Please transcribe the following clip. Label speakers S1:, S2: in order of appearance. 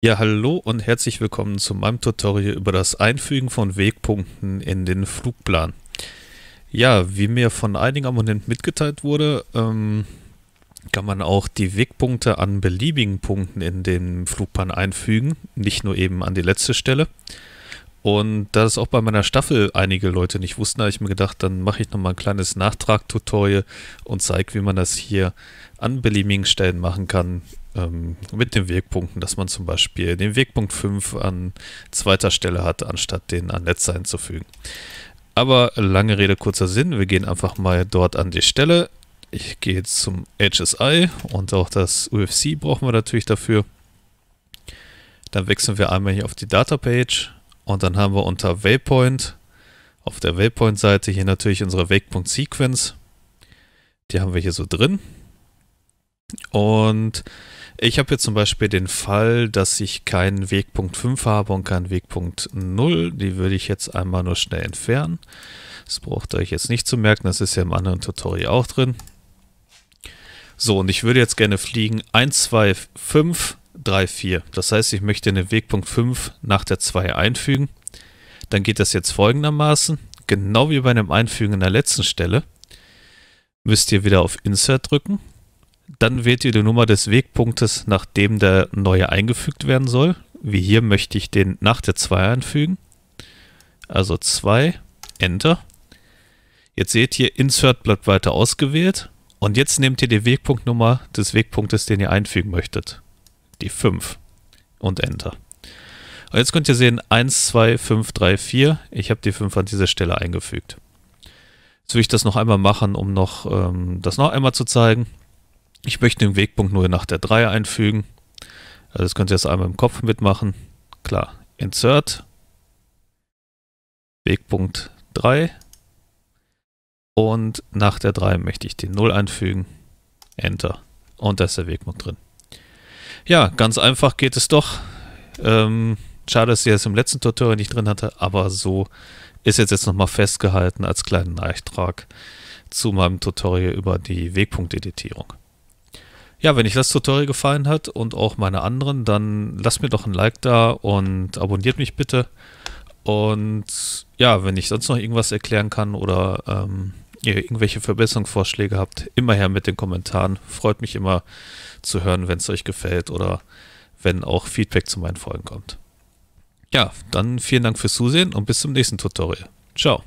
S1: Ja, hallo und herzlich willkommen zu meinem Tutorial über das Einfügen von Wegpunkten in den Flugplan. Ja, wie mir von einigen Abonnenten mitgeteilt wurde, ähm, kann man auch die Wegpunkte an beliebigen Punkten in den Flugplan einfügen, nicht nur eben an die letzte Stelle. Und da es auch bei meiner Staffel einige Leute nicht wussten, habe ich mir gedacht, dann mache ich nochmal ein kleines Nachtrag-Tutorial und zeige, wie man das hier an beliebigen Stellen machen kann ähm, mit den Wegpunkten, dass man zum Beispiel den Wegpunkt 5 an zweiter Stelle hat, anstatt den an letzter hinzufügen. Aber lange Rede, kurzer Sinn, wir gehen einfach mal dort an die Stelle. Ich gehe jetzt zum HSI und auch das UFC brauchen wir natürlich dafür. Dann wechseln wir einmal hier auf die Data-Page und dann haben wir unter Waypoint, auf der Waypoint-Seite hier natürlich unsere Waypoint-Sequence. Die haben wir hier so drin. Und ich habe jetzt zum Beispiel den Fall, dass ich keinen Wegpunkt 5 habe und keinen Wegpunkt 0. Die würde ich jetzt einmal nur schnell entfernen. Das braucht euch jetzt nicht zu merken, das ist ja im anderen Tutorial auch drin. So, und ich würde jetzt gerne fliegen 1, 2, 5 3, 4. Das heißt, ich möchte den Wegpunkt 5 nach der 2 einfügen. Dann geht das jetzt folgendermaßen. Genau wie bei einem Einfügen in der letzten Stelle müsst ihr wieder auf Insert drücken. Dann wählt ihr die Nummer des Wegpunktes, nachdem der neue eingefügt werden soll. Wie hier möchte ich den nach der 2 einfügen. Also 2, Enter. Jetzt seht ihr, Insert bleibt weiter ausgewählt. Und jetzt nehmt ihr die Wegpunktnummer des Wegpunktes, den ihr einfügen möchtet die 5 und Enter. Und jetzt könnt ihr sehen, 1, 2, 5, 3, 4. Ich habe die 5 an dieser Stelle eingefügt. Jetzt will ich das noch einmal machen, um noch ähm, das noch einmal zu zeigen. Ich möchte den Wegpunkt nur nach der 3 einfügen. Also das könnt ihr jetzt einmal im Kopf mitmachen. Klar, Insert, Wegpunkt 3 und nach der 3 möchte ich die 0 einfügen. Enter. Und da ist der Wegpunkt drin. Ja, ganz einfach geht es doch. Ähm, schade, dass sie es im letzten Tutorial nicht drin hatte, aber so ist jetzt, jetzt nochmal festgehalten als kleinen Nachtrag zu meinem Tutorial über die Wegpunkteditierung. Ja, wenn euch das Tutorial gefallen hat und auch meine anderen, dann lasst mir doch ein Like da und abonniert mich bitte. Und ja, wenn ich sonst noch irgendwas erklären kann oder ähm, ihr irgendwelche Verbesserungsvorschläge habt, immer her mit den Kommentaren. Freut mich immer zu hören, wenn es euch gefällt oder wenn auch Feedback zu meinen Folgen kommt. Ja, dann vielen Dank fürs Zusehen und bis zum nächsten Tutorial. Ciao.